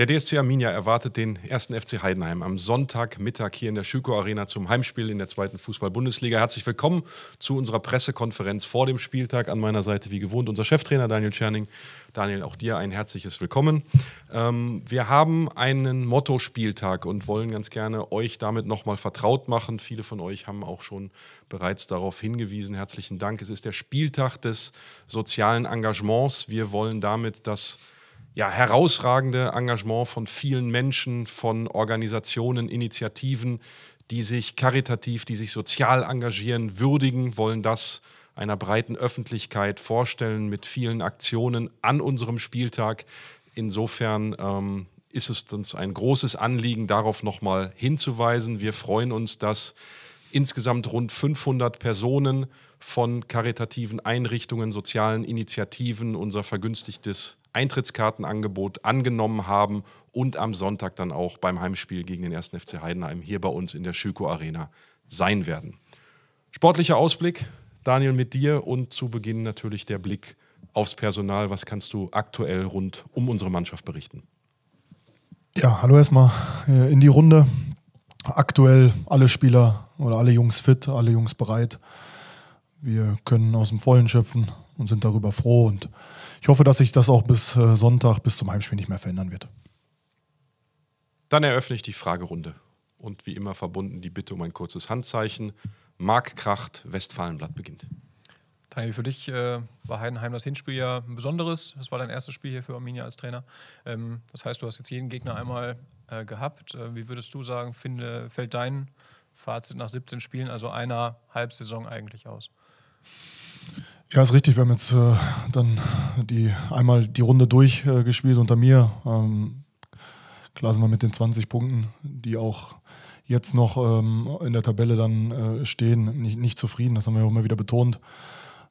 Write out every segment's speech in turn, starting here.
Der DSC Arminia erwartet den ersten FC Heidenheim am Sonntagmittag hier in der Schüko Arena zum Heimspiel in der zweiten Fußball-Bundesliga. Herzlich willkommen zu unserer Pressekonferenz vor dem Spieltag. An meiner Seite wie gewohnt unser Cheftrainer Daniel Scherning. Daniel, auch dir ein herzliches Willkommen. Ähm, wir haben einen Motto-Spieltag und wollen ganz gerne euch damit nochmal vertraut machen. Viele von euch haben auch schon bereits darauf hingewiesen. Herzlichen Dank. Es ist der Spieltag des sozialen Engagements. Wir wollen damit das ja, herausragende Engagement von vielen Menschen, von Organisationen, Initiativen, die sich karitativ, die sich sozial engagieren, würdigen, wollen das einer breiten Öffentlichkeit vorstellen mit vielen Aktionen an unserem Spieltag. Insofern ähm, ist es uns ein großes Anliegen, darauf nochmal hinzuweisen. Wir freuen uns, dass insgesamt rund 500 Personen von karitativen Einrichtungen, sozialen Initiativen unser vergünstigtes Eintrittskartenangebot angenommen haben und am Sonntag dann auch beim Heimspiel gegen den 1. FC Heidenheim hier bei uns in der Schüko Arena sein werden. Sportlicher Ausblick, Daniel, mit dir und zu Beginn natürlich der Blick aufs Personal. Was kannst du aktuell rund um unsere Mannschaft berichten? Ja, hallo erstmal äh, in die Runde. Aktuell alle Spieler oder alle Jungs fit, alle Jungs bereit. Wir können aus dem Vollen schöpfen und sind darüber froh. Und ich hoffe, dass sich das auch bis äh, Sonntag, bis zum Heimspiel nicht mehr verändern wird. Dann eröffne ich die Fragerunde. Und wie immer verbunden die Bitte um ein kurzes Handzeichen. Marc Kracht, Westfalenblatt beginnt. Daniel, für dich äh, war Heidenheim das Hinspiel ja ein besonderes. Das war dein erstes Spiel hier für Arminia als Trainer. Ähm, das heißt, du hast jetzt jeden Gegner einmal äh, gehabt. Äh, wie würdest du sagen, finde, fällt dein Fazit nach 17 Spielen, also einer Halbsaison eigentlich aus? Ja, ist richtig. Wir haben jetzt äh, dann die, einmal die Runde durchgespielt äh, unter mir. Ähm, klar sind wir mit den 20 Punkten, die auch jetzt noch ähm, in der Tabelle dann äh, stehen, nicht, nicht zufrieden. Das haben wir auch immer wieder betont.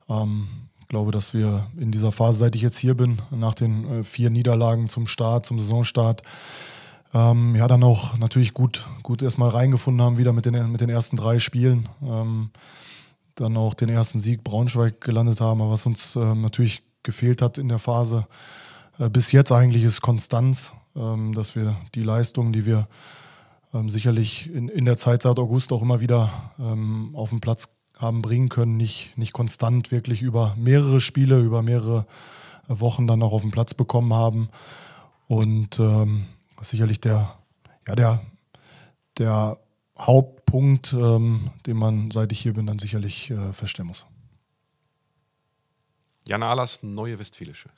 Ähm, ich glaube, dass wir in dieser Phase, seit ich jetzt hier bin, nach den äh, vier Niederlagen zum Start, zum Saisonstart, ähm, ja, dann auch natürlich gut, gut erstmal reingefunden haben, wieder mit den, mit den ersten drei Spielen. Ähm, dann auch den ersten Sieg Braunschweig gelandet haben. Aber was uns ähm, natürlich gefehlt hat in der Phase äh, bis jetzt eigentlich ist Konstanz, ähm, dass wir die Leistungen, die wir ähm, sicherlich in, in der Zeit seit August auch immer wieder ähm, auf den Platz haben bringen können, nicht, nicht konstant wirklich über mehrere Spiele, über mehrere Wochen dann auch auf den Platz bekommen haben. Und ähm, sicherlich der, ja, der, der Hauptpunkt, ähm, den man, seit ich hier bin, dann sicherlich äh, feststellen muss. Jan Ahlers, Neue Westfälische.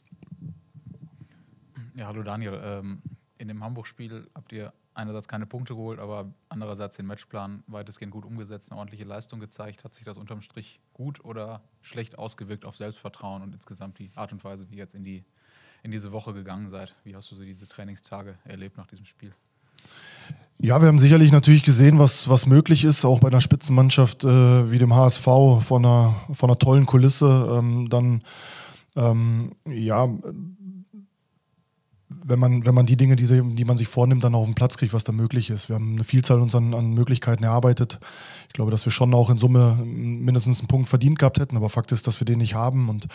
Ja, hallo Daniel. Ähm, in dem Hamburg-Spiel habt ihr einerseits keine Punkte geholt, aber andererseits den Matchplan weitestgehend gut umgesetzt, eine ordentliche Leistung gezeigt. Hat sich das unterm Strich gut oder schlecht ausgewirkt auf Selbstvertrauen und insgesamt die Art und Weise, wie ihr jetzt in, die, in diese Woche gegangen seid? Wie hast du so diese Trainingstage erlebt nach diesem Spiel? Ja, wir haben sicherlich natürlich gesehen, was, was möglich ist, auch bei einer Spitzenmannschaft äh, wie dem HSV von einer, von einer tollen Kulisse. Ähm, dann ähm, ja, wenn man, wenn man die Dinge, die, die man sich vornimmt, dann auf den Platz kriegt, was da möglich ist. Wir haben eine Vielzahl uns an, an Möglichkeiten erarbeitet. Ich glaube, dass wir schon auch in Summe mindestens einen Punkt verdient gehabt hätten, aber Fakt ist, dass wir den nicht haben und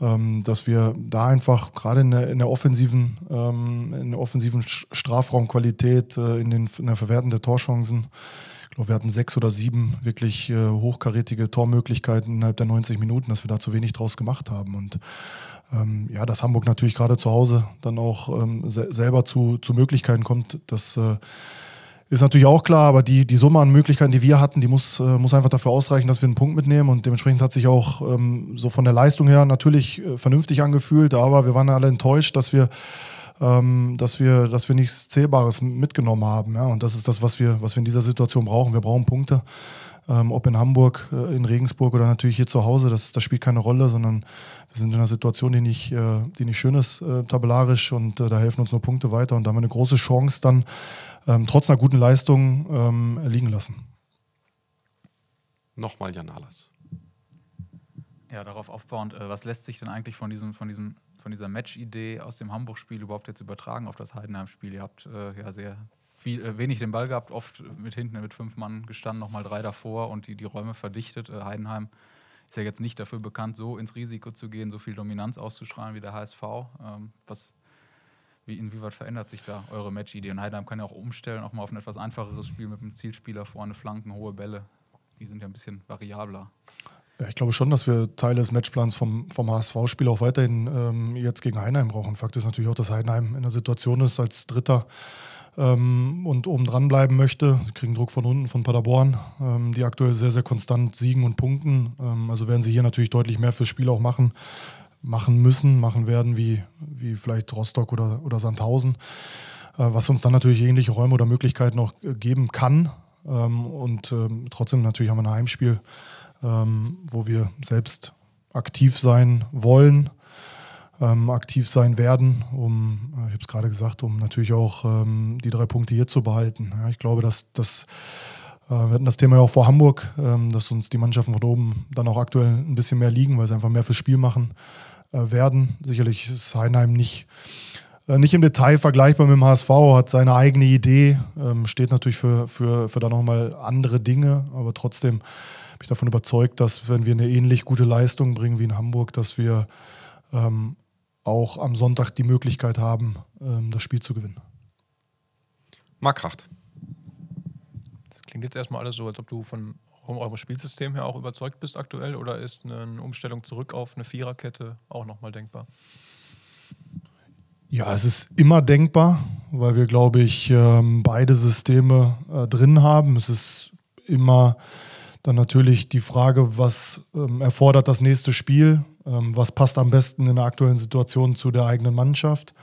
ähm, dass wir da einfach gerade in der, in der offensiven, ähm, in der offensiven Strafraumqualität, äh, in, den, in der Verwertung der Torchancen, ich glaube, wir hatten sechs oder sieben wirklich äh, hochkarätige Tormöglichkeiten innerhalb der 90 Minuten, dass wir da zu wenig draus gemacht haben und ähm, ja, dass Hamburg natürlich gerade zu Hause dann auch ähm, se selber zu, zu Möglichkeiten kommt, das äh, ist natürlich auch klar, aber die, die Summe an Möglichkeiten, die wir hatten, die muss, äh, muss einfach dafür ausreichen, dass wir einen Punkt mitnehmen. Und dementsprechend hat sich auch ähm, so von der Leistung her natürlich äh, vernünftig angefühlt, aber wir waren alle enttäuscht, dass wir ähm, dass wir, dass wir nichts Zählbares mitgenommen haben. Ja? Und das ist das, was wir, was wir in dieser Situation brauchen. Wir brauchen Punkte ähm, ob in Hamburg, äh, in Regensburg oder natürlich hier zu Hause, das, das spielt keine Rolle, sondern wir sind in einer Situation, die nicht, äh, die nicht schön ist äh, tabellarisch und äh, da helfen uns nur Punkte weiter und da haben wir eine große Chance dann ähm, trotz einer guten Leistung ähm, liegen lassen. Nochmal Jan Alas. Ja, darauf aufbauend, äh, was lässt sich denn eigentlich von diesem, von diesem von dieser Match-Idee aus dem Hamburg-Spiel überhaupt jetzt übertragen auf das Heidenheim-Spiel? Ihr habt äh, ja sehr viel, äh, wenig den Ball gehabt, oft mit hinten mit fünf Mann gestanden, nochmal drei davor und die, die Räume verdichtet. Äh, Heidenheim ist ja jetzt nicht dafür bekannt, so ins Risiko zu gehen, so viel Dominanz auszustrahlen wie der HSV. Ähm, was, wie, inwieweit verändert sich da eure Matchidee? Und Heidenheim kann ja auch umstellen, auch mal auf ein etwas einfacheres Spiel mit einem Zielspieler vorne, Flanken, hohe Bälle. Die sind ja ein bisschen variabler. Ja, ich glaube schon, dass wir Teile des Matchplans vom, vom HSV-Spiel auch weiterhin ähm, jetzt gegen Heidenheim brauchen. Fakt ist natürlich auch, dass Heidenheim in der Situation ist, als Dritter ähm, und oben dran bleiben möchte. Sie kriegen Druck von unten, von Paderborn, ähm, die aktuell sehr, sehr konstant siegen und punkten. Ähm, also werden sie hier natürlich deutlich mehr fürs Spiel auch machen machen müssen, machen werden, wie, wie vielleicht Rostock oder, oder Sandhausen, äh, was uns dann natürlich ähnliche Räume oder Möglichkeiten auch äh, geben kann. Ähm, und ähm, trotzdem natürlich haben wir ein Heimspiel, ähm, wo wir selbst aktiv sein wollen, ähm, aktiv sein werden, um, äh, ich habe es gerade gesagt, um natürlich auch ähm, die drei Punkte hier zu behalten. Ja, ich glaube, dass das, äh, wir hatten das Thema ja auch vor Hamburg, ähm, dass uns die Mannschaften von oben dann auch aktuell ein bisschen mehr liegen, weil sie einfach mehr fürs Spiel machen äh, werden. Sicherlich ist Heinheim nicht äh, nicht im Detail vergleichbar mit dem HSV, hat seine eigene Idee, ähm, steht natürlich für, für, für dann nochmal andere Dinge, aber trotzdem bin ich davon überzeugt, dass wenn wir eine ähnlich gute Leistung bringen wie in Hamburg, dass wir ähm, auch am Sonntag die Möglichkeit haben, ähm, das Spiel zu gewinnen. Marc Kracht. Das klingt jetzt erstmal alles so, als ob du von eurem Spielsystem her auch überzeugt bist aktuell oder ist eine Umstellung zurück auf eine Viererkette auch nochmal denkbar? Ja, es ist immer denkbar, weil wir, glaube ich, ähm, beide Systeme äh, drin haben. Es ist immer dann natürlich die Frage, was ähm, erfordert das nächste Spiel? Ähm, was passt am besten in der aktuellen Situation zu der eigenen Mannschaft.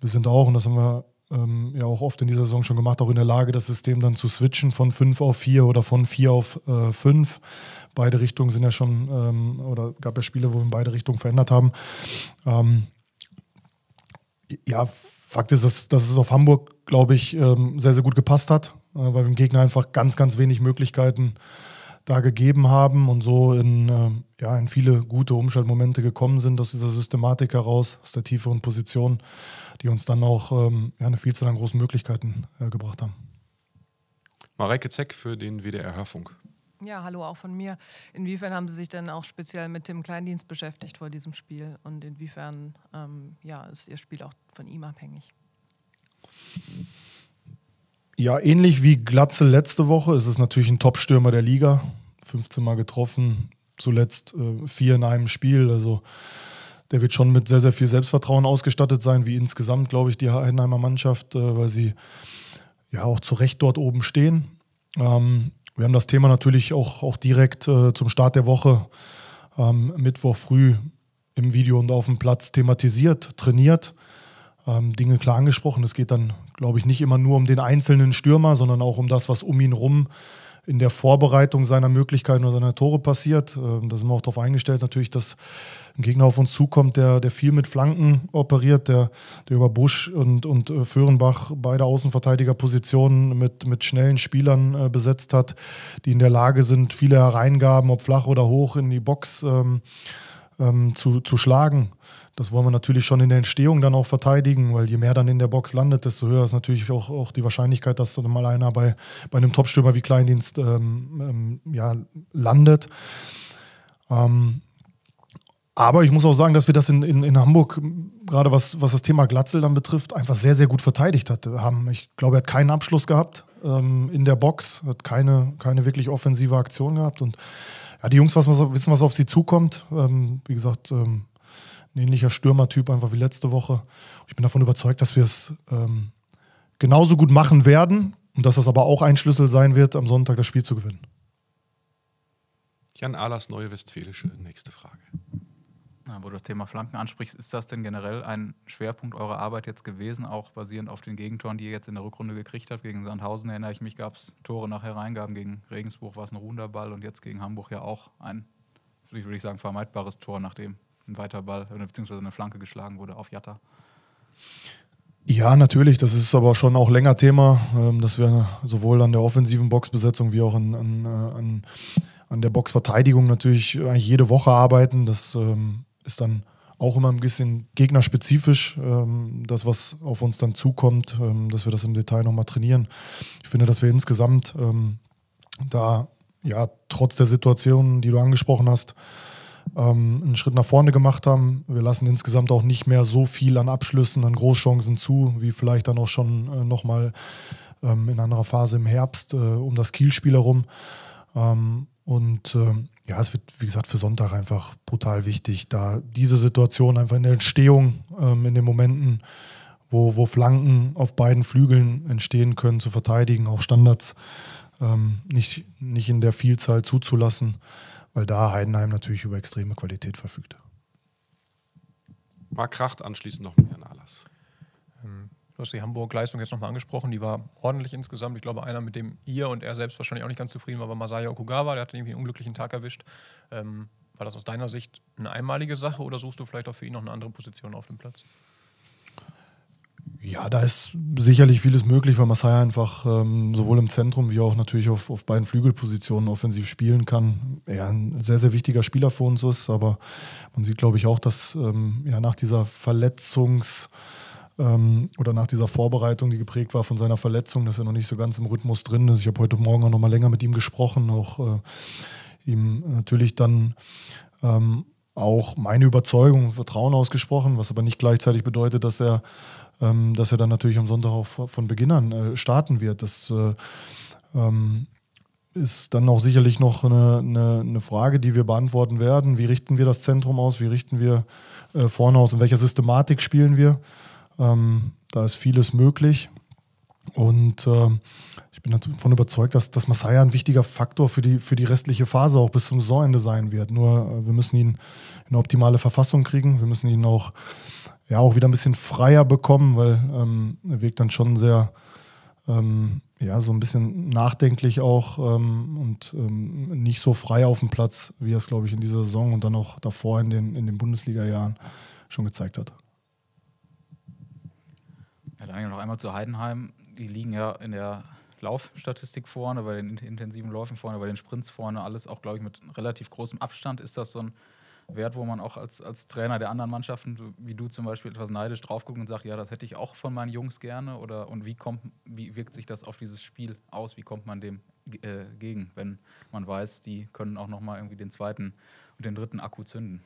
Wir sind auch, und das haben wir ähm, ja auch oft in dieser Saison schon gemacht, auch in der Lage, das System dann zu switchen von 5 auf 4 oder von 4 auf 5. Äh, beide Richtungen sind ja schon, ähm, oder gab ja Spiele, wo wir in beide Richtungen verändert haben. Ähm, ja, Fakt ist, dass, dass es auf Hamburg, glaube ich, ähm, sehr, sehr gut gepasst hat, äh, weil dem Gegner einfach ganz, ganz wenig Möglichkeiten haben da gegeben haben und so in, ähm, ja, in viele gute Umschaltmomente gekommen sind aus dieser Systematik heraus, aus der tieferen Position, die uns dann auch ähm, ja, eine Vielzahl an großen Möglichkeiten äh, gebracht haben. Mareike Zeck für den WDR Hörfunk. Ja, hallo auch von mir. Inwiefern haben Sie sich denn auch speziell mit dem Kleindienst beschäftigt vor diesem Spiel und inwiefern ähm, ja, ist Ihr Spiel auch von ihm abhängig? Ja, ähnlich wie Glatze letzte Woche ist es natürlich ein Top-Stürmer der Liga. 15 Mal getroffen, zuletzt äh, vier in einem Spiel. Also der wird schon mit sehr, sehr viel Selbstvertrauen ausgestattet sein, wie insgesamt, glaube ich, die Heidenheimer Mannschaft, äh, weil sie ja auch zu Recht dort oben stehen. Ähm, wir haben das Thema natürlich auch, auch direkt äh, zum Start der Woche, ähm, Mittwoch früh im Video und auf dem Platz thematisiert, trainiert ähm, Dinge klar angesprochen. Es geht dann, glaube ich, nicht immer nur um den einzelnen Stürmer, sondern auch um das, was um ihn rum in der Vorbereitung seiner Möglichkeiten oder seiner Tore passiert. Ähm, da sind wir auch darauf eingestellt, natürlich, dass ein Gegner auf uns zukommt, der, der viel mit Flanken operiert, der, der über Busch und, und äh, Föhrenbach beide Außenverteidigerpositionen mit, mit schnellen Spielern äh, besetzt hat, die in der Lage sind, viele Hereingaben, ob flach oder hoch, in die Box ähm, ähm, zu, zu schlagen das wollen wir natürlich schon in der Entstehung dann auch verteidigen, weil je mehr dann in der Box landet, desto höher ist natürlich auch, auch die Wahrscheinlichkeit, dass dann mal einer bei, bei einem Topstürmer wie Kleindienst ähm, ähm, ja, landet. Ähm, aber ich muss auch sagen, dass wir das in, in, in Hamburg, gerade was, was das Thema Glatzel dann betrifft, einfach sehr, sehr gut verteidigt hat, haben. Ich glaube, er hat keinen Abschluss gehabt ähm, in der Box, hat keine, keine wirklich offensive Aktion gehabt. Und ja, die Jungs was, wissen, was auf sie zukommt. Ähm, wie gesagt, ähm, ein ähnlicher Stürmertyp, einfach wie letzte Woche. Ich bin davon überzeugt, dass wir es ähm, genauso gut machen werden und dass das aber auch ein Schlüssel sein wird, am Sonntag das Spiel zu gewinnen. Jan Ahlers, Neue Westfälische, nächste Frage. Na, wo du das Thema Flanken ansprichst, ist das denn generell ein Schwerpunkt eurer Arbeit jetzt gewesen, auch basierend auf den Gegentoren, die ihr jetzt in der Rückrunde gekriegt habt? Gegen Sandhausen erinnere ich mich, gab es Tore nach Hereingaben, gegen Regensburg war es ein ruhender Ball und jetzt gegen Hamburg ja auch ein, würde ich sagen, vermeidbares Tor, nachdem ein weiter Ball, beziehungsweise eine Flanke geschlagen wurde auf Jatta. Ja, natürlich. Das ist aber schon auch länger Thema, ähm, dass wir sowohl an der offensiven Boxbesetzung wie auch an, an, äh, an, an der Boxverteidigung natürlich eigentlich jede Woche arbeiten. Das ähm, ist dann auch immer ein bisschen gegnerspezifisch, ähm, das, was auf uns dann zukommt, dass wir das im Detail nochmal trainieren. Ich finde, dass wir insgesamt da ja trotz der Situation, die du angesprochen hast, ähm, einen Schritt nach vorne gemacht haben. Wir lassen insgesamt auch nicht mehr so viel an Abschlüssen, an Großchancen zu, wie vielleicht dann auch schon äh, nochmal ähm, in anderer Phase im Herbst äh, um das Kielspiel herum. Ähm, und äh, ja, es wird, wie gesagt, für Sonntag einfach brutal wichtig, da diese Situation einfach in der Entstehung, ähm, in den Momenten, wo, wo Flanken auf beiden Flügeln entstehen können, zu verteidigen, auch Standards ähm, nicht, nicht in der Vielzahl zuzulassen weil da Heidenheim natürlich über extreme Qualität verfügt. Mark Kracht anschließend noch mit Herrn Ahlers. Ähm, du hast die Hamburg-Leistung jetzt nochmal angesprochen, die war ordentlich insgesamt. Ich glaube, einer, mit dem ihr und er selbst wahrscheinlich auch nicht ganz zufrieden war, war Masaya Okugawa, der hat irgendwie einen unglücklichen Tag erwischt. Ähm, war das aus deiner Sicht eine einmalige Sache oder suchst du vielleicht auch für ihn noch eine andere Position auf dem Platz? Ja, da ist sicherlich vieles möglich, weil Masai einfach ähm, sowohl im Zentrum wie auch natürlich auf, auf beiden Flügelpositionen offensiv spielen kann. Er ein sehr, sehr wichtiger Spieler für uns ist, aber man sieht, glaube ich, auch, dass ähm, ja, nach dieser Verletzungs- ähm, oder nach dieser Vorbereitung, die geprägt war von seiner Verletzung, dass er noch nicht so ganz im Rhythmus drin ist. Ich habe heute Morgen auch noch mal länger mit ihm gesprochen, auch äh, ihm natürlich dann ähm, auch meine Überzeugung und Vertrauen ausgesprochen, was aber nicht gleichzeitig bedeutet, dass er ähm, dass er dann natürlich am Sonntag auch von Beginn an äh, starten wird. Das äh, ähm, ist dann auch sicherlich noch eine, eine, eine, Frage, die wir beantworten werden. Wie richten wir das Zentrum aus? Wie richten wir äh, vorne aus? In welcher Systematik spielen wir? Ähm, da ist vieles möglich. Und ähm, ich bin davon überzeugt, dass, dass Masaya ein wichtiger Faktor für die, für die restliche Phase auch bis zum Saisonende sein wird. Nur äh, wir müssen ihn in eine optimale Verfassung kriegen. Wir müssen ihn auch ja auch wieder ein bisschen freier bekommen, weil ähm, er wirkt dann schon sehr, ähm, ja, so ein bisschen nachdenklich auch ähm, und ähm, nicht so frei auf dem Platz, wie er es, glaube ich, in dieser Saison und dann auch davor in den, in den Bundesliga-Jahren schon gezeigt hat. Ja, dann noch einmal zu Heidenheim. Die liegen ja in der Laufstatistik vorne, bei den intensiven Läufen vorne, bei den Sprints vorne, alles auch, glaube ich, mit relativ großem Abstand. Ist das so ein Wert, wo man auch als, als Trainer der anderen Mannschaften, wie du zum Beispiel, etwas neidisch drauf guckt und sagt, ja, das hätte ich auch von meinen Jungs gerne? Oder und wie kommt, wie wirkt sich das auf dieses Spiel aus? Wie kommt man dem äh, gegen, wenn man weiß, die können auch nochmal irgendwie den zweiten und den dritten Akku zünden?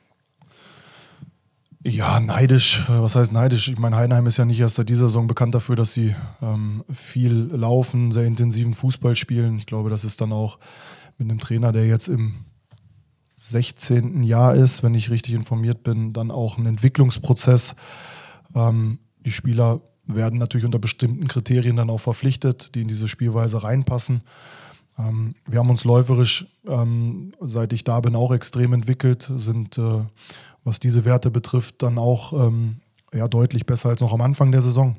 Ja, neidisch. Äh, was heißt neidisch? Ich meine, Heidenheim ist ja nicht erst seit dieser Saison bekannt dafür, dass sie ähm, viel laufen, sehr intensiven Fußball spielen. Ich glaube, das ist dann auch mit einem Trainer, der jetzt im 16. Jahr ist, wenn ich richtig informiert bin, dann auch ein Entwicklungsprozess. Ähm, die Spieler werden natürlich unter bestimmten Kriterien dann auch verpflichtet, die in diese Spielweise reinpassen. Ähm, wir haben uns läuferisch, ähm, seit ich da bin, auch extrem entwickelt, sind, äh, was diese Werte betrifft, dann auch ähm, ja, deutlich besser als noch am Anfang der Saison.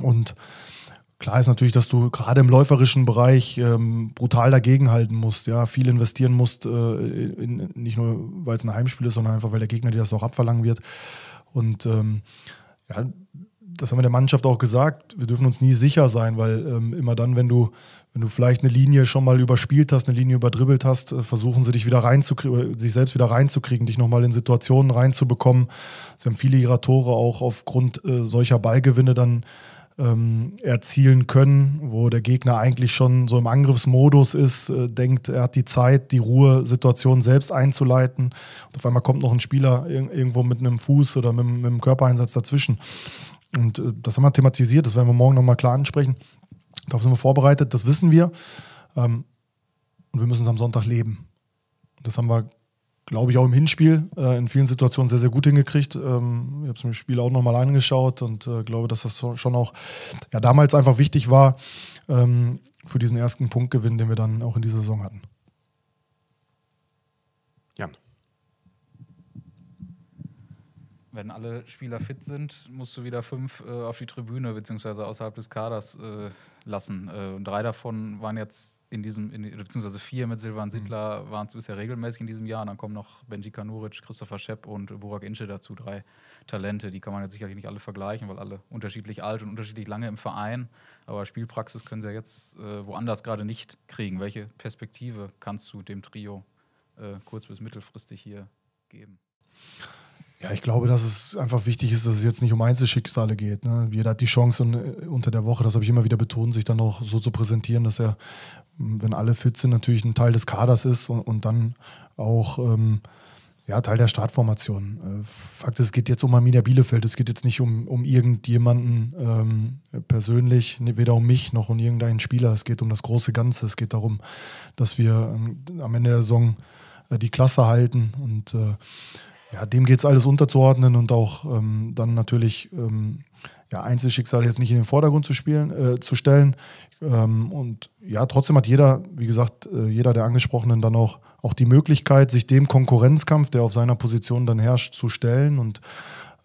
Und Klar ist natürlich, dass du gerade im läuferischen Bereich ähm, brutal dagegenhalten musst, ja, viel investieren musst, äh, in, nicht nur weil es ein Heimspiel ist, sondern einfach weil der Gegner dir das auch abverlangen wird. Und ähm, ja, das haben wir der Mannschaft auch gesagt, wir dürfen uns nie sicher sein, weil ähm, immer dann, wenn du, wenn du vielleicht eine Linie schon mal überspielt hast, eine Linie überdribbelt hast, äh, versuchen sie dich wieder reinzukriegen, sich selbst wieder reinzukriegen, dich nochmal in Situationen reinzubekommen. Sie haben viele ihrer Tore auch aufgrund äh, solcher Ballgewinne dann ähm, erzielen können, wo der Gegner eigentlich schon so im Angriffsmodus ist, äh, denkt, er hat die Zeit, die Ruhe, Situation selbst einzuleiten. Und auf einmal kommt noch ein Spieler ir irgendwo mit einem Fuß oder mit, mit einem Körpereinsatz dazwischen. Und äh, das haben wir thematisiert, das werden wir morgen nochmal klar ansprechen. Darauf sind wir vorbereitet, das wissen wir. Ähm, und wir müssen es am Sonntag leben. Das haben wir glaube ich, auch im Hinspiel äh, in vielen Situationen sehr, sehr gut hingekriegt. Ähm, ich habe es mir im Spiel auch nochmal angeschaut und äh, glaube, dass das schon auch ja, damals einfach wichtig war ähm, für diesen ersten Punktgewinn, den wir dann auch in dieser Saison hatten. Jan. Wenn alle Spieler fit sind, musst du wieder fünf äh, auf die Tribüne bzw. außerhalb des Kaders äh, lassen. Äh, und drei davon waren jetzt in diesem, in, beziehungsweise vier mit Silvan mhm. Sittler mhm. waren es bisher regelmäßig in diesem Jahr. Und dann kommen noch Benji Kanuric, Christopher Schepp und Burak Ince dazu, drei Talente. Die kann man jetzt sicherlich nicht alle vergleichen, weil alle unterschiedlich alt und unterschiedlich lange im Verein. Aber Spielpraxis können sie ja jetzt äh, woanders gerade nicht kriegen. Welche Perspektive kannst du dem Trio äh, kurz- bis mittelfristig hier geben? Ja, ich glaube, dass es einfach wichtig ist, dass es jetzt nicht um Einzelschicksale geht. Ne? Jeder hat die Chance und, äh, unter der Woche, das habe ich immer wieder betont, sich dann auch so zu präsentieren, dass er, wenn alle fit sind, natürlich ein Teil des Kaders ist und, und dann auch ähm, ja, Teil der Startformation. Äh, Fakt ist, es geht jetzt um Amina Bielefeld, es geht jetzt nicht um, um irgendjemanden ähm, persönlich, ne, weder um mich noch um irgendeinen Spieler. Es geht um das große Ganze. Es geht darum, dass wir ähm, am Ende der Saison äh, die Klasse halten und äh, ja, dem geht es alles unterzuordnen und auch ähm, dann natürlich ähm, ja, Einzelschicksal jetzt nicht in den Vordergrund zu, spielen, äh, zu stellen. Ähm, und ja, trotzdem hat jeder, wie gesagt, äh, jeder der Angesprochenen dann auch, auch die Möglichkeit, sich dem Konkurrenzkampf, der auf seiner Position dann herrscht, zu stellen und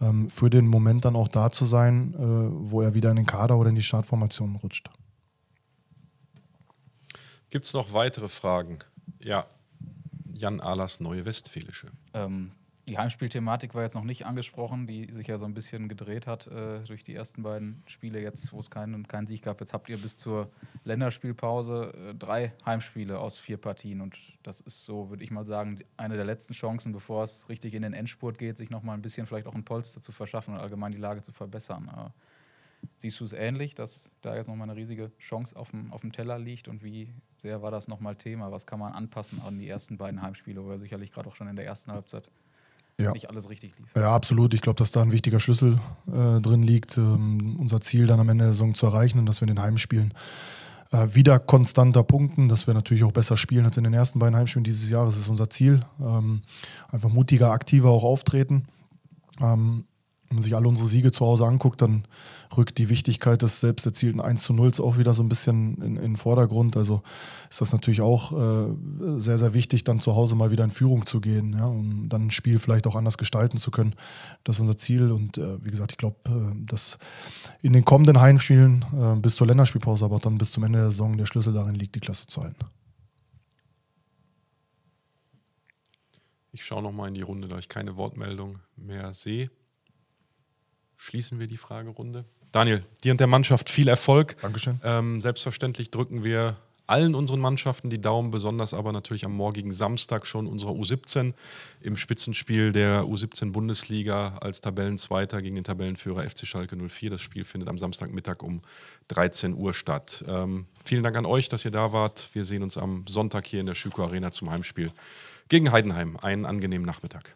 ähm, für den Moment dann auch da zu sein, äh, wo er wieder in den Kader oder in die Startformation rutscht. Gibt es noch weitere Fragen? Ja, Jan Ahlers Neue Westfälische. Ähm, die Heimspielthematik war jetzt noch nicht angesprochen, die sich ja so ein bisschen gedreht hat äh, durch die ersten beiden Spiele jetzt, wo es keinen kein Sieg gab. Jetzt habt ihr bis zur Länderspielpause äh, drei Heimspiele aus vier Partien und das ist so, würde ich mal sagen, eine der letzten Chancen, bevor es richtig in den Endspurt geht, sich nochmal ein bisschen vielleicht auch ein Polster zu verschaffen und allgemein die Lage zu verbessern. Äh, siehst du es ähnlich, dass da jetzt nochmal eine riesige Chance auf dem, auf dem Teller liegt und wie sehr war das nochmal Thema? Was kann man anpassen an die ersten beiden Heimspiele, wo ihr sicherlich gerade auch schon in der ersten Halbzeit ja. nicht alles richtig lief. Ja, absolut. Ich glaube, dass da ein wichtiger Schlüssel äh, drin liegt, ähm, unser Ziel dann am Ende der Saison zu erreichen und dass wir in den Heimspielen äh, wieder konstanter punkten, dass wir natürlich auch besser spielen als in den ersten beiden Heimspielen dieses Jahres, Das ist unser Ziel. Ähm, einfach mutiger, aktiver auch auftreten. Ähm, wenn man sich alle unsere Siege zu Hause anguckt, dann rückt die Wichtigkeit des selbst erzielten 1 zu 0 auch wieder so ein bisschen in, in den Vordergrund. Also ist das natürlich auch äh, sehr, sehr wichtig, dann zu Hause mal wieder in Führung zu gehen, ja, um dann ein Spiel vielleicht auch anders gestalten zu können. Das ist unser Ziel. Und äh, wie gesagt, ich glaube, äh, dass in den kommenden Heimspielen äh, bis zur Länderspielpause, aber dann bis zum Ende der Saison der Schlüssel darin liegt, die Klasse zu halten. Ich schaue nochmal in die Runde, da ich keine Wortmeldung mehr sehe schließen wir die Fragerunde. Daniel, dir und der Mannschaft viel Erfolg. Dankeschön. Ähm, selbstverständlich drücken wir allen unseren Mannschaften die Daumen, besonders aber natürlich am morgigen Samstag schon unserer U17 im Spitzenspiel der U17 Bundesliga als Tabellenzweiter gegen den Tabellenführer FC Schalke 04. Das Spiel findet am Samstagmittag um 13 Uhr statt. Ähm, vielen Dank an euch, dass ihr da wart. Wir sehen uns am Sonntag hier in der Schüko Arena zum Heimspiel gegen Heidenheim. Einen angenehmen Nachmittag.